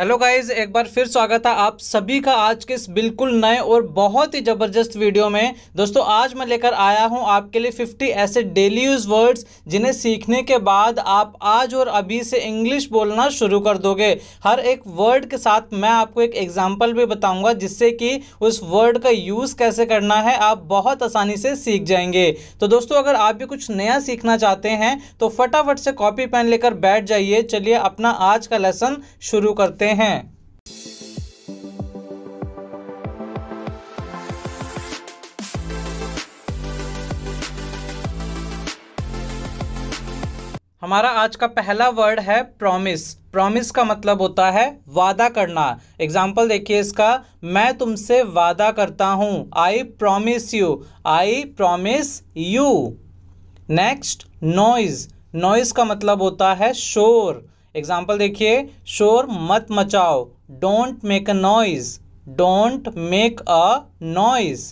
hello guys एक बार फिर स्वागत है आप सभी का आज के इस बिल्कुल नए और बहुत ही ज़बरदस्त वीडियो में दोस्तों आज मैं लेकर आया हूं आपके लिए 50 ऐसे डेली यूज़ वर्ड्स जिन्हें सीखने के बाद आप आज और अभी से इंग्लिश बोलना शुरू कर दोगे हर एक वर्ड के साथ मैं आपको एक एग्जांपल भी बताऊंगा जिससे कि उस वर्ड का यूज़ कैसे करना है आप बहुत आसानी से सीख जाएंगे तो दोस्तों अगर आप भी कुछ नया सीखना चाहते हैं तो फटाफट से कॉपी पेन लेकर बैठ जाइए चलिए अपना आज का लेसन शुरू करते सकते हैं हमारा आज का पहला वर्ड है प्रॉमिस प्रॉमिस का मतलब होता है वादा करना एग्जाम्पल देखिए इसका मैं तुमसे वादा करता हूं I promise you I promise you next noise noise का मतलब होता है शोर एग्जाम्पल देखिए शोर मत मचाओ don't make a noise don't make a noise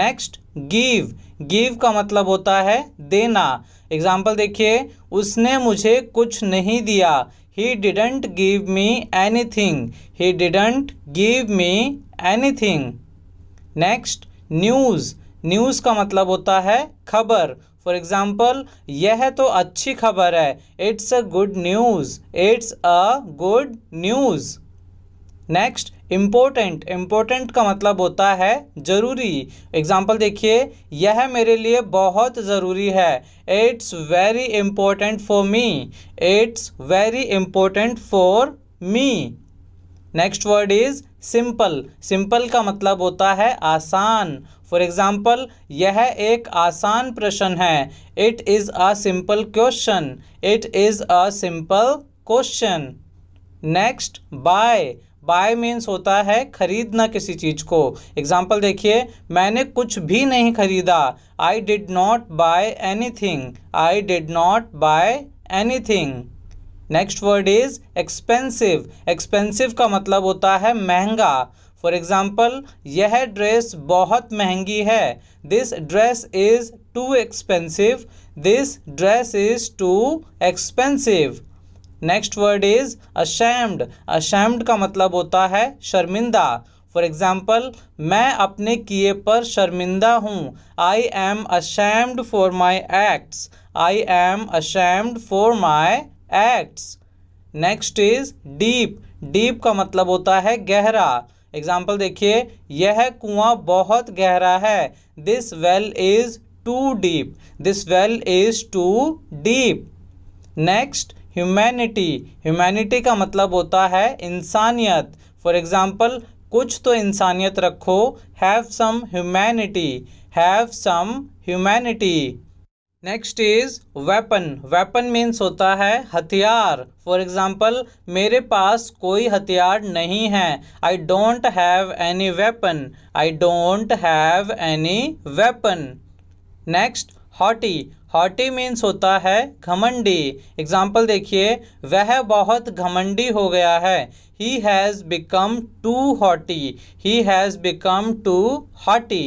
next give give का मतलब होता है देना एग्जाम्पल देखिए उसने मुझे कुछ नहीं दिया he didn't give me anything he didn't give me anything next news news का मतलब होता है खबर फॉर एग्ज़ाम्पल यह तो अच्छी खबर है it's a good news it's a good news next important important का मतलब होता है ज़रूरी एग्जाम्पल देखिए यह मेरे लिए बहुत ज़रूरी है it's very important for me it's very important for me next word is simple simple का मतलब होता है आसान फॉर एग्ज़ाम्पल यह एक आसान प्रश्न है it is a simple question it is a simple question next buy buy means होता है खरीदना किसी चीज़ को एग्जाम्पल देखिए मैंने कुछ भी नहीं खरीदा I did not buy anything I did not buy anything next word is expensive expensive का मतलब होता है महंगा फॉर एग्ज़ाम्पल यह ड्रेस बहुत महंगी है this dress is too expensive this dress is too expensive next word is ashamed ashamed का मतलब होता है शर्मिंदा फॉर एग्ज़ाम्पल मैं अपने किए पर शर्मिंदा हूँ I am ashamed for my acts I am ashamed for my acts next is deep deep का मतलब होता है गहरा एग्जाम्पल देखिए यह कुआं बहुत गहरा है this well is too deep this well is too deep next humanity humanity का मतलब होता है इंसानियत फॉर एग्ज़ाम्पल कुछ तो इंसानियत रखो have some humanity have some humanity next is weapon weapon means होता है हथियार फॉर एग्जाम्पल मेरे पास कोई हथियार नहीं है I don't have any weapon I don't have any weapon next haughty haughty means होता है घमंडी एग्जाम्पल देखिए वह बहुत घमंडी हो गया है he has become too haughty he has become too haughty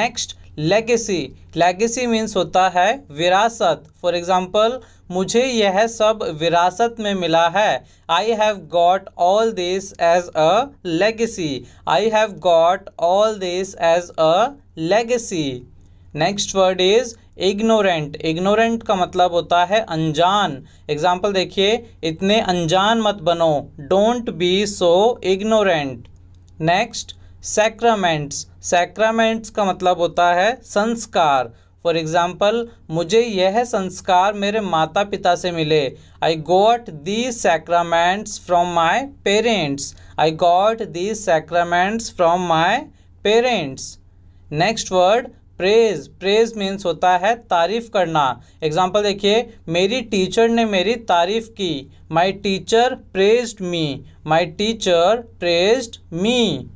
next legacy legacy means होता है विरासत फॉर एग्ज़ाम्पल मुझे यह सब विरासत में मिला है I have got all this as a legacy I have got all this as a legacy next word is ignorant ignorant का मतलब होता है अनजान एग्जाम्पल देखिए इतने अनजान मत बनो don't be so ignorant next sacraments sacraments का मतलब होता है संस्कार फॉर एग्ज़ाम्पल मुझे यह संस्कार मेरे माता पिता से मिले I got these sacraments from my parents I got these sacraments from my parents next word praise praise means होता है तारीफ़ करना एग्जाम्पल देखिए मेरी टीचर ने मेरी तारीफ़ की my teacher praised me my teacher praised me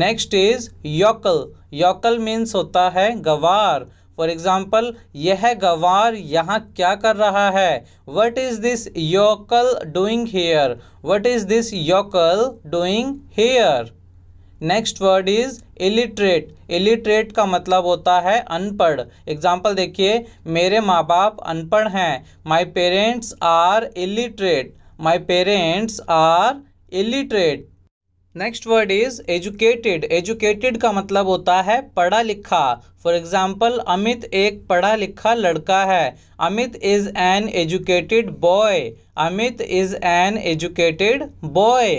next is yokel yokel means होता है गवार फॉर एग्ज़ाम्पल यह गवार यहाँ क्या कर रहा है what is this yokel doing here what is this yokel doing here next word is illiterate illiterate का मतलब होता है अनपढ़ एग्जाम्पल देखिए मेरे माँ बाप अनपढ़ हैं my parents are illiterate my parents are illiterate next word is educated educated का मतलब होता है पढ़ा लिखा फॉर एग्जाम्पल अमित एक पढ़ा लिखा लड़का है Amit is an educated boy Amit is an educated boy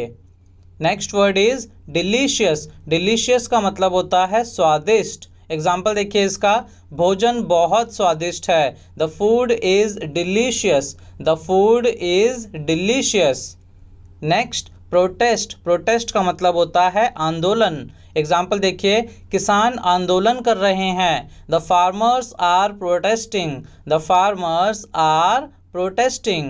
next word is delicious delicious का मतलब होता है स्वादिष्ट एग्जाम्पल देखिए इसका भोजन बहुत स्वादिष्ट है the food is delicious the food is delicious next protest protest का मतलब होता है आंदोलन एग्जाम्पल देखिए किसान आंदोलन कर रहे हैं the farmers are protesting the farmers are protesting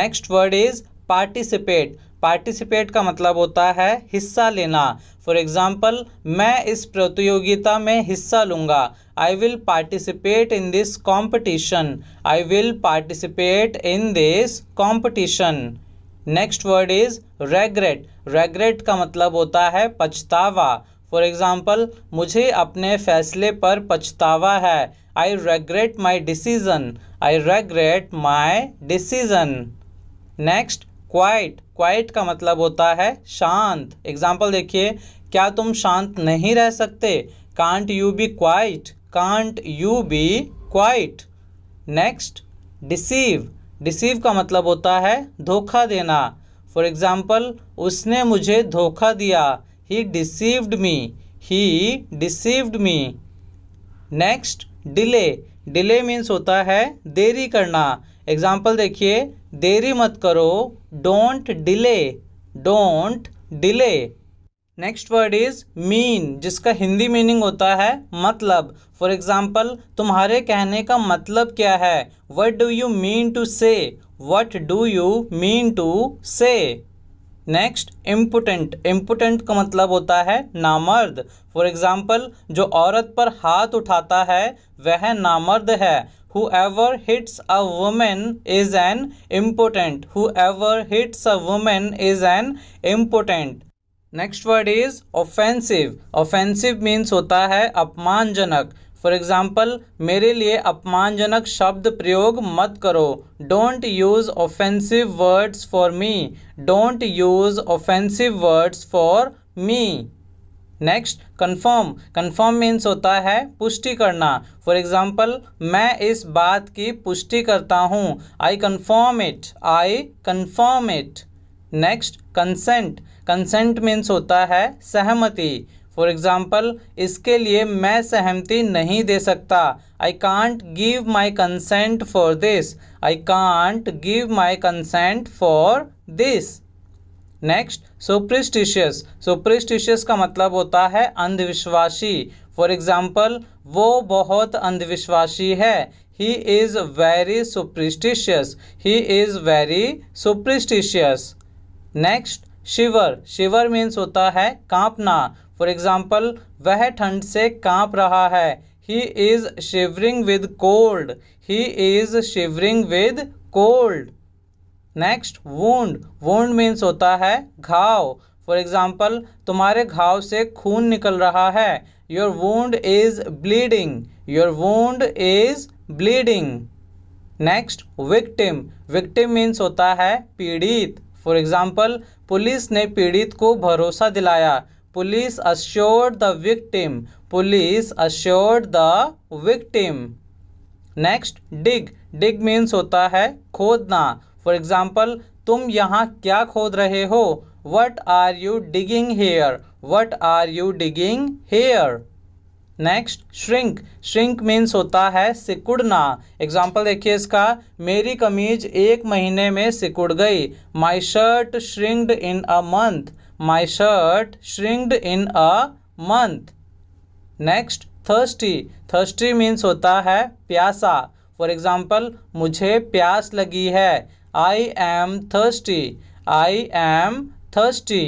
next word is participate participate का मतलब होता है हिस्सा लेना फॉर एग्ज़ाम्पल मैं इस प्रतियोगिता में हिस्सा लूँगा I will participate in this competition I will participate in this competition next word is regret regret का मतलब होता है पछतावा फॉर एग्ज़ाम्पल मुझे अपने फैसले पर पछतावा है I regret my decision I regret my decision next quiet quiet का मतलब होता है शांत एग्ज़ाम्पल देखिए क्या तुम शांत नहीं रह सकते can't you be quiet can't you be quiet next deceive deceive का मतलब होता है धोखा देना फॉर एग्ज़ाम्पल उसने मुझे धोखा दिया he deceived me he deceived me next delay delay means होता है देरी करना एग्ज़ाम्पल देखिए देरी मत करो don't delay don't delay next word is mean जिसका हिंदी मीनिंग होता है मतलब फॉर एग्जाम्पल तुम्हारे कहने का मतलब क्या है what do you mean to say what do you mean to say next impotent impotent का मतलब होता है नामर्द फॉर एग्जाम्पल जो औरत पर हाथ उठाता है वह नामर्द है whoever hits a woman is an impotent whoever hits a woman is an impotent next word is offensive offensive means होता है अपमानजनक फॉर एग्जाम्पल मेरे लिए अपमानजनक शब्द प्रयोग मत करो don't use offensive words for me don't use offensive words for me next confirm confirm means होता है पुष्टि करना फॉर एग्ज़ाम्पल मैं इस बात की पुष्टि करता हूँ I confirm it I confirm it next consent consent means होता है सहमति फॉर एग्ज़ाम्पल इसके लिए मैं सहमति नहीं दे सकता I can't give my consent for this I can't give my consent for this next superstitious superstitious का मतलब होता है अंधविश्वासी फॉर एग्ज़ाम्पल वो बहुत अंधविश्वासी है he is very superstitious he is very superstitious next shiver shiver means होता है कांपना फॉर एग्जाम्पल वह ठंड से कांप रहा है he is shivering with cold he is shivering with cold next wound wound means होता है घाव फॉर एग्जाम्पल तुम्हारे घाव से खून निकल रहा है your wound is bleeding your wound is bleeding next victim victim means होता है पीड़ित फॉर एग्ज़ाम्पल पुलिस ने पीड़ित को भरोसा दिलाया police assured the victim police assured the victim next dig dig means होता है खोदना फॉर एग्ज़ाम्पल तुम यहाँ क्या खोद रहे हो what are you digging here what are you digging here next shrink shrink means होता है सिकुड़ना एग्जाम्पल देखिए इसका मेरी कमीज एक महीने में सिकुड़ गई my shirt shrinked in a month my shirt shrinked in a month next thirsty thirsty means होता है प्यासा फॉर एग्जाम्पल मुझे प्यास लगी है I am thirsty I am thirsty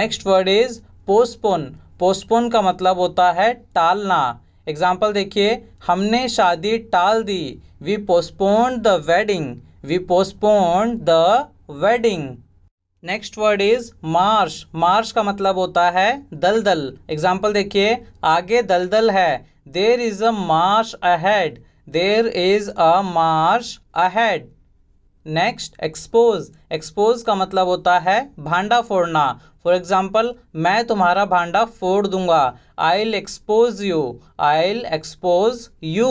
next word is postpone postpone का मतलब होता है टालना एग्जाम्पल देखिए हमने शादी टाल दी we postponed the wedding we postpone the wedding next word is marsh marsh का मतलब होता है दलदल एग्जाम्पल देखिए आगे दलदल है there is a marsh ahead there is a marsh ahead next expose expose का मतलब होता है भांडा फोड़ना फॉर एग्जाम्पल मैं तुम्हारा भांडा फोड़ दूंगा I'll expose you I'll expose you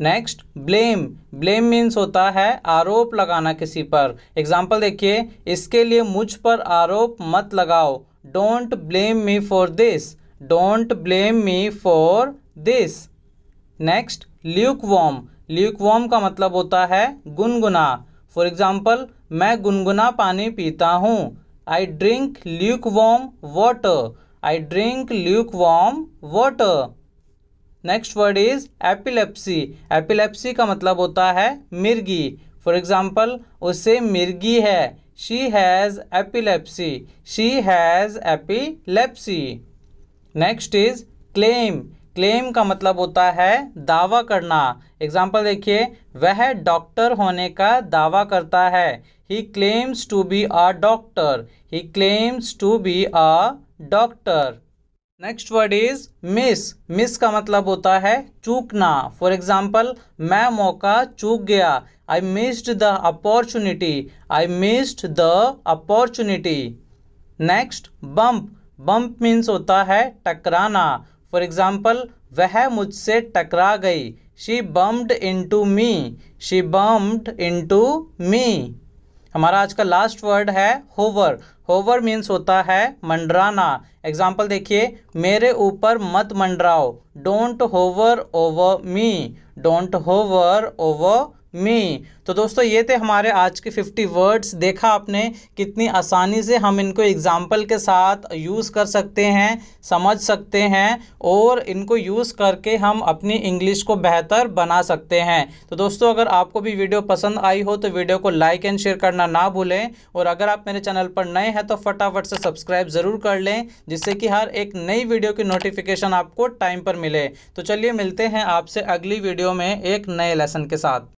next blame blame means होता है आरोप लगाना किसी पर एग्जाम्पल देखिए इसके लिए मुझ पर आरोप मत लगाओ don't blame me for this don't blame me for this next lukewarm lukewarm का मतलब होता है गुनगुना फॉर एग्जाम्पल मैं गुनगुना पानी पीता हूँ I drink lukewarm water I drink lukewarm water next word is epilepsy epilepsy का मतलब होता है मिर्गी फॉर एग्जाम्पल उसे मिर्गी है she has epilepsy she has epilepsy next is claim claim का मतलब होता है दावा करना एग्जाम्पल देखिए वह डॉक्टर होने का दावा करता है he claims to be a doctor he claims to be a doctor next word is miss miss का मतलब होता है चूकना फॉर एग्जाम्पल मैं मौका चूक गया I missed the opportunity I missed the opportunity next bump bump means होता है टकराना फॉर एग्ज़ाम्पल वह मुझसे टकरा गई she bumped into me she bumped into me हमारा आज का लास्ट वर्ड है होवर होवर मीन्स होता है मंडराना एग्जाम्पल देखिए मेरे ऊपर मत मंडराओ don't hover over me don't hover over me तो दोस्तों ये थे हमारे आज के 50 वर्ड्स देखा आपने कितनी आसानी से हम इनको एग्ज़ाम्पल के साथ यूज़ कर सकते हैं समझ सकते हैं और इनको यूज़ करके हम अपनी इंग्लिश को बेहतर बना सकते हैं तो दोस्तों अगर आपको भी वीडियो पसंद आई हो तो वीडियो को लाइक एंड शेयर करना ना भूलें और अगर आप मेरे चैनल पर नए हैं तो फटाफट से सब्सक्राइब ज़रूर कर लें जिससे कि हर एक नई वीडियो की नोटिफिकेशन आपको टाइम पर मिले तो चलिए मिलते हैं आपसे अगली वीडियो में एक नए लेसन के साथ